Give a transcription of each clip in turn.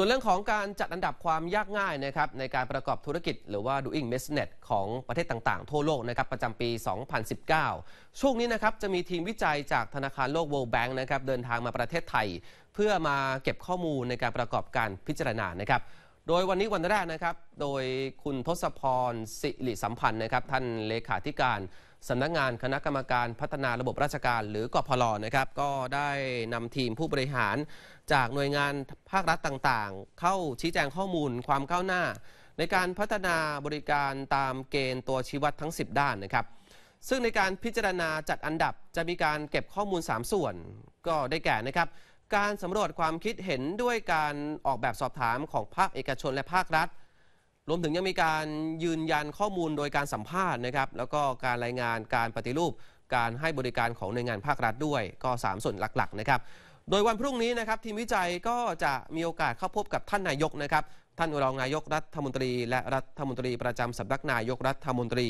ส่วนเรื่องของการจัดอันดับความยากง่ายนะครับในการประกอบธุรกิจ หรือว่า doing business ของประเทศต่างๆทั่วโลกนะครับประจำปี 2019 ช่วงนี้นะครับจะมีทีมวิจัยจากธนาคารโลก World Bank นะครับเดินทางมาประเทศไทย เพื่อมาเก็บข้อมูลในการประกอบการพิจารณานะครับโดยวันนี้วันแรกนะครับ โดยคุณทศพรสิริสัมพันธ์นะครับ ท่านเลขาธิการสำนักงงานคณะกรรมการพัฒนาระบบราชการหรือกพลนะครับ ก็ได้นำทีมผู้บริหารจากหน่วยงานภาครัฐต่างๆ เข้าชี้แจงข้อมูลความก้าวหน้า ในการพัฒนาบริการตามเกณฑ์ตัวชี้วัดทั้ง 10 ด้านนะครับ ซึ่งในการพิจารณาจัดอันดับจะมีการเก็บข้อมูล 3 ส่วน ก็ได้แก่นะครับการสำรวจความคิดเห็นด้วยการออกแบบสอบถามของภาคเอกชนและภาครัฐ รวมถึงยังมีการยืนยันข้อมูลโดยการสัมภาษณ์นะครับ แล้วก็การรายงานการปฏิรูปการให้บริการของหน่วยงานภาครัฐด้วย ก็ 3 ส่วนหลักๆนะครับ โดยวันพรุ่งนี้นะครับทีมวิจัยก็จะมีโอกาสเข้าพบกับท่านนายกนะครับ ท่านรองนายกรัฐมนตรีและรัฐมนตรี ประจำสำนักนายกรัฐมนตรี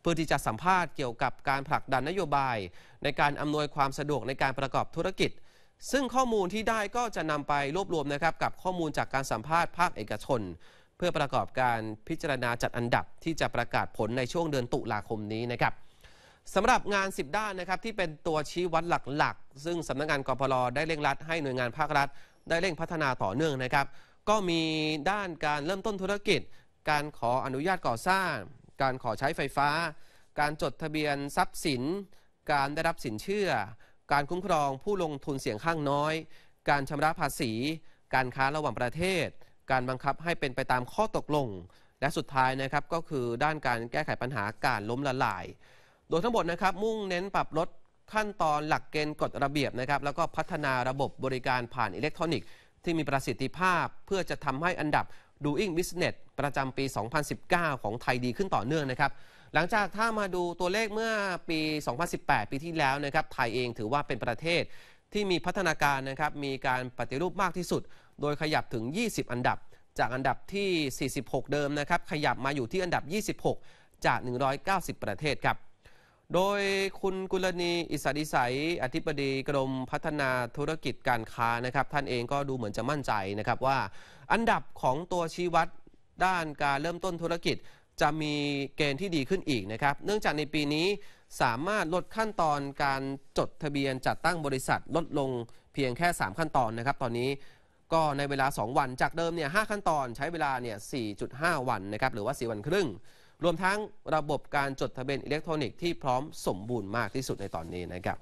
เพื่อที่จะสัมภาษณ์เกี่ยวกับการผลักดันนโยบาย ในการอำนวยความสะดวกในการประกอบธุรกิจซึ่งข้อมูลที่ได้ก็จะนำไปรวบรวมนะครับกับข้อมูลจากการสัมภาษณ์ภาคเอกชน เพื่อประกอบการพิจารณาจัดอันดับที่จะประกาศผลในช่วงเดือนตุลาคมนี้นะครับสำหรับงาน 10 ด้านนะครับที่เป็นตัวชี้วัดหลักๆ ซึ่งสำนักงงานกพรได้เร่งรัดให้หน่วยงานภาครัฐ ได้เร่งพัฒนาต่อเนื่องนะครับ ก็มีด้านการเริ่มต้นธุรกิจ การขออนุญาตก่อสร้าง การขอใช้ไฟฟ้า การจดทะเบียนทรัพย์สิน การได้รับสินเชื่อการคุ้มครองผู้ลงทุนเสี่ยงข้างน้อย การชำระภาษี การค้าระหว่างประเทศ การบังคับให้เป็นไปตามข้อตกลง และสุดท้ายนะครับก็คือด้านการแก้ไขปัญหาการล้มละลาย โดยทั้งหมดนะครับ มุ่งเน้นปรับลดขั้นตอนหลักเกณฑ์กฎระเบียบนะครับ แล้วก็พัฒนาระบบบริการผ่านอิเล็กทรอนิกส์ที่มีประสิทธิภาพเพื่อจะทำให้อันดับ Doing Business ประจำปี 2019 ของไทยดีขึ้นต่อเนื่องนะครับหลังจากถ้ามาดูตัวเลขเมื่อปี 2018 ปีที่แล้วนะครับไทยเองถือว่าเป็นประเทศที่มีพัฒนาการนะครับมีการปฏิรูปมากที่สุด โดยขยับถึง 20 อันดับ จากอันดับที่ 46 เดิมนะครับขยับมาอยู่ที่อันดับ 26 จาก 190 ประเทศครับ โดยคุณกุลณีอิสริสัย อธิบดีกรมพัฒนาธุรกิจการค้านะครับท่านเองก็ดูเหมือนจะมั่นใจนะครับว่า อันดับของตัวชี้วัดด้านการเริ่มต้นธุรกิจจะมีเกณฑ์ที่ดีขึ้นอีกนะครับ เนื่องจากในปีนี้สามารถลดขั้นตอนการจดทะเบียนจัดตั้งบริษัทลดลงเพียงแค่ 3 ขั้นตอนนะครับ ตอนนี้ก็ในเวลา 2 วันจากเดิมเนี่ยหขั้นตอนใช้เวลาเนี่ย4.5 วันนะครับหรือว่า 4 วันครึ่ง รวมทั้งระบบการจดทะเบียนอิเล็กทรอนิกส์ที่พร้อมสมบูรณ์มากที่สุดในตอนนี้นะครับ